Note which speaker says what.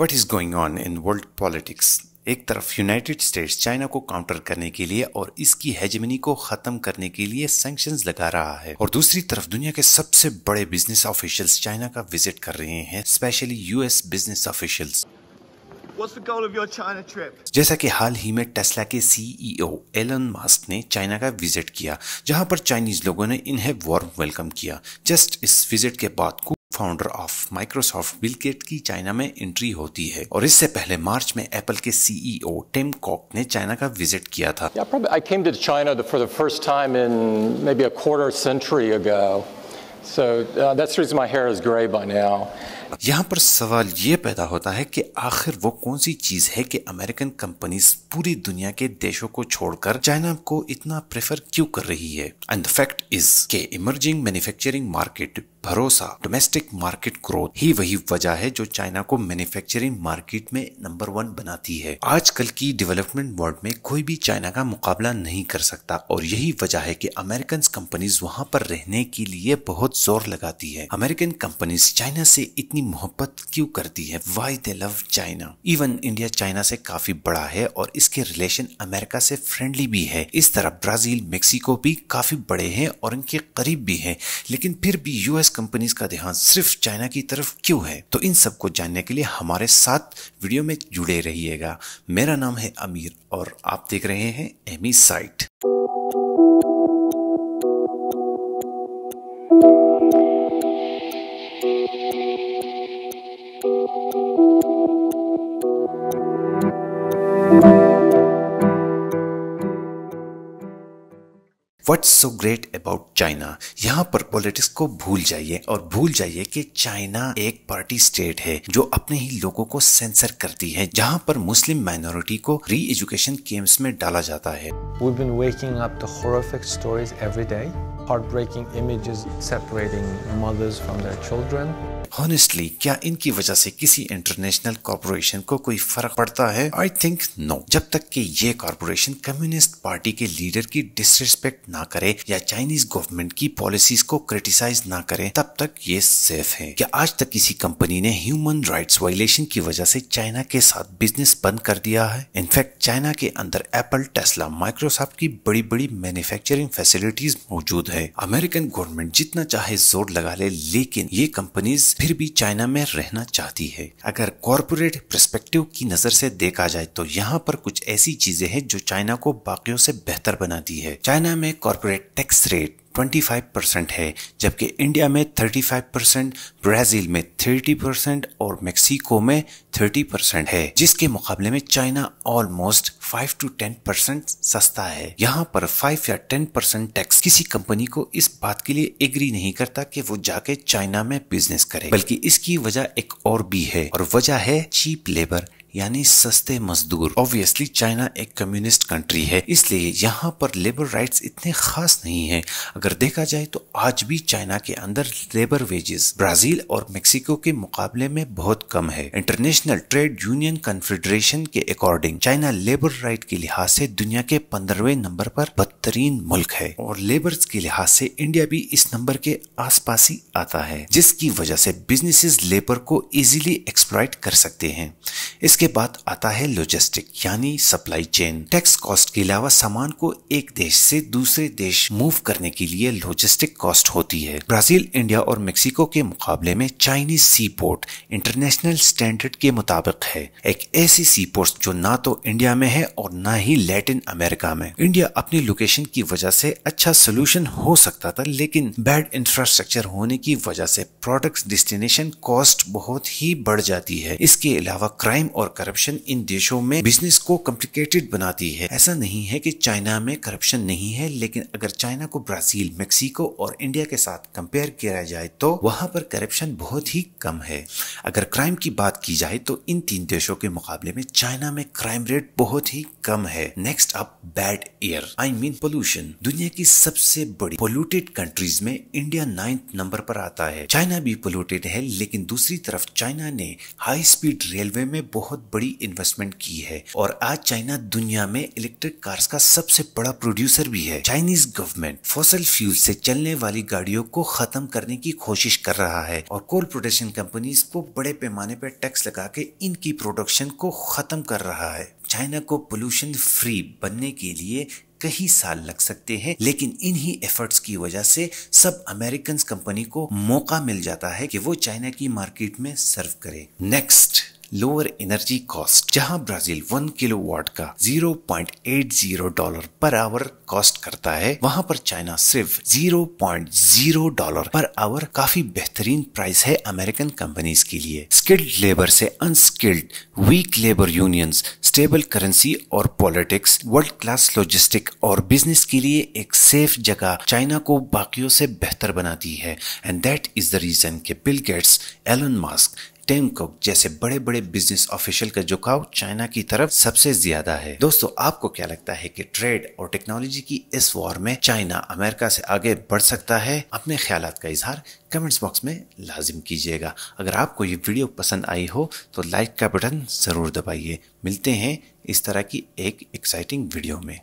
Speaker 1: What is going on in world politics एक तरफ United States China को counter करने के लिए और इसकी हेजमनी को खत्म करने के लिए सैंक्शन लगा रहा है और दूसरी तरफ दुनिया के सबसे बड़े बिजनेस ऑफिशियल्स चाइना का विजिट कर रहे हैं specially US business officials What's the goal of your China trip? जैसा कि हाल ही में टेस्ला के सीईओ एलन मास्क ने चाइना का विजिट किया जहां पर चाइनीज लोगों ने इन्हें वार्म वेलकम किया जस्ट इस विजिट के बाद फाउंडर ऑफ माइक्रोसॉफ्ट बिल की चाइना में एंट्री होती है और इससे पहले मार्च में एपल के सीईओ टिम कॉक ने चाइना का विजिट किया था yeah, यहाँ पर सवाल ये पैदा होता है कि आखिर वो कौन सी चीज है कि अमेरिकन कंपनीज पूरी दुनिया के देशों को छोड़कर चाइना को इतना प्रेफर क्यों कर रही है एंड द फैक्ट इज के इमर्जिंग मैन्युफैक्चरिंग मार्केट भरोसा डोमेस्टिक मार्केट ग्रोथ ही वही वजह है जो चाइना को मैन्युफैक्चरिंग मार्केट में नंबर वन बनाती है आजकल की डेवलपमेंट वर्ल्ड में कोई भी चाइना का मुकाबला नहीं कर सकता और यही वजह है कि अमेरिकन कंपनीज वहाँ पर रहने के लिए बहुत जोर लगाती है अमेरिकन कंपनीज चाइना से इतनी इतनी मोहब्बत क्यों करती है why they love China even India China से काफी बड़ा है और इसके रिलेशन अमेरिका से फ्रेंडली भी है इस तरह ब्राजील मेक्सिको भी काफी बड़े हैं और इनके करीब भी हैं लेकिन फिर भी यूएस कंपनीज का ध्यान सिर्फ चाइना की तरफ क्यों है तो इन सबको जानने के लिए हमारे साथ वीडियो में जुड़े रहिएगा मेरा नाम है अमीर और आप देख रहे हैं एमी साइट what's so great about China यहाँ पर पॉलिटिक्स को भूल जाइए और भूल जाइए कि चाइना एक पार्टी स्टेट है जो अपने ही लोगों को सेंसर करती है जहाँ पर मुस्लिम माइनॉरिटी को री एजुकेशन कैंप्स में डाला जाता है We've been waking up to horrific stories every day, heartbreaking images separating mothers from their children, honestly क्या इनकी वजह से किसी इंटरनेशनल कॉरपोरेशन को कोई फर्क पड़ता है आई थिंक नो जब तक कि ये कॉरपोरेशन कम्युनिस्ट पार्टी के लीडर की डिसरिस्पेक्ट ना करे या चाइनीज गवर्नमेंट की पॉलिसीज को क्रिटिसाइज ना करे तब तक ये सेफ है क्या आज तक किसी कंपनी ने ह्यूमन राइट्स वायलेशन की वजह से चाइना के साथ बिजनेस बंद कर दिया है इनफैक्ट चाइना के अंदर एप्पल टेस्ला माइक्रोसॉफ्ट की बड़ी बड़ी मैन्युफैक्चरिंग फैसिलिटीज मौजूद है अमेरिकन गवर्नमेंट जितना चाहे जोर लगा ले लेकिन ये कंपनीज फिर भी चाइना में रहना चाहती है अगर कॉरपोरेट प्रस्पेक्टिव की नजर से देखा जाए तो यहाँ पर कुछ ऐसी चीजें हैं जो चाइना को बाकियों से बेहतर बनाती है चाइना में कॉरपोरेट टैक्स रेट 25 परसेंट है जबकि इंडिया में 35 परसेंट ब्राज़ील में 30 परसेंट और मेक्सिको में 30 परसेंट है जिसके मुकाबले में चाइना ऑलमोस्ट 5 टू 10 परसेंट सस्ता है यहाँ पर 5 या 10 परसेंट टैक्स किसी कंपनी को इस बात के लिए एग्री नहीं करता कि वो जाके चाइना में बिजनेस करे बल्कि इसकी वजह एक और भी है और वजह है चीप लेबर यानी सस्ते मजदूर ऑब्वियसली चाइना एक कम्युनिस्ट कंट्री है इसलिए यहाँ पर लेबर राइट्स इतने खास नहीं है अगर देखा जाए तो आज भी चाइना के अंदर लेबर वेजेस ब्राजील और मेक्सिको के मुकाबले में बहुत कम है इंटरनेशनल ट्रेड यूनियन कन्फेडरेशन के अकॉर्डिंग चाइना लेबर राइट के लिहाज से दुनिया के पंद्रहवें नंबर पर बदतरीन मुल्क है और लेबर के लिहाज से इंडिया भी इस नंबर के पास ही आता है जिसकी वजह से बिजनेसिस लेबर को इजिली एक्सप्लॉइट कर सकते हैं इस इसके बाद आता है लॉजिस्टिक यानी सप्लाई चेन टैक्स कॉस्ट के अलावा सामान को एक देश से दूसरे देश मूव करने के लिए लॉजिस्टिक कॉस्ट होती है ब्राजील इंडिया और मेक्सिको के मुकाबले में Chinese sea port international standard के मुताबिक है एक ऐसी सी पोर्ट जो ना तो इंडिया में है और ना ही लैटिन अमेरिका में इंडिया अपनी लोकेशन की वजह से अच्छा सोल्यूशन हो सकता था लेकिन बैड इंफ्रास्ट्रक्चर होने की वजह से प्रोडक्ट्स डिस्टिनेशन कॉस्ट बहुत ही बढ़ जाती है इसके अलावा क्राइम और और करप्शन इन देशों में बिजनेस को कॉम्प्लिकेटेड बनाती है ऐसा नहीं है कि चाइना में करप्शन नहीं है लेकिन अगर चाइना को ब्राजील मेक्सिको और इंडिया के साथ कंपेयर किया जाए तो वहाँ पर करप्शन बहुत ही कम है अगर क्राइम की बात की जाए तो इन तीन देशों के मुकाबले में चाइना में क्राइम रेट बहुत ही कम है next up bad air I mean pollution दुनिया की सबसे बड़ी पोल्यूटेड कंट्रीज में इंडिया नाइन्थ नंबर पर आता है चाइना भी पोल्यूटेड है लेकिन दूसरी तरफ चाइना ने हाई स्पीड रेलवे में बहुत बहुत बड़ी इन्वेस्टमेंट की है और आज चाइना दुनिया में इलेक्ट्रिक कार्स का सबसे बड़ा प्रोड्यूसर भी है चाइनीज गवर्नमेंट फॉसल फ्यूल से चलने वाली गाड़ियों को खत्म करने की कोशिश कर रहा है और कोल प्रोडक्शन कंपनी को बड़े पैमाने पर टैक्स लगा के इनकी प्रोडक्शन को खत्म कर रहा है चाइना को पोल्यूशन फ्री बनने के लिए कई साल लग सकते हैं लेकिन इन्हीं एफर्ट्स की वजह से सब अमेरिकन कंपनी को मौका मिल जाता है कि वो चाइना की मार्केट में सर्व करे नेक्स्ट लोअर एनर्जी कॉस्ट जहां ब्राजील वन किलो वॉट का 0.80 डॉलर पर आवर कॉस्ट करता है वहां पर चाइना सिर्फ 0.0 डॉलर पर आवर काफी बेहतरीन प्राइस है अमेरिकन कंपनीज के लिए स्किल्ड लेबर से unskilled weak labour unions stable currency और पॉलिटिक्स वर्ल्ड क्लास लॉजिस्टिक और बिजनेस के लिए एक सेफ जगह चाइना को बाकियों से बेहतर बनाती है and that is the reason के Bill Gates Elon Musk Tim Cook जैसे बड़े बड़े बिजनेस ऑफिशियल का झुकाव चाइना की तरफ सबसे ज्यादा है दोस्तों आपको क्या लगता है कि ट्रेड और टेक्नोलॉजी की इस वॉर में चाइना अमेरिका से आगे बढ़ सकता है अपने ख्याल का इजहार कमेंट्स बॉक्स में लाजिम कीजिएगा अगर आपको ये वीडियो पसंद आई हो तो लाइक का बटन ज़रूर दबाइए मिलते हैं इस तरह की एक एक्साइटिंग वीडियो में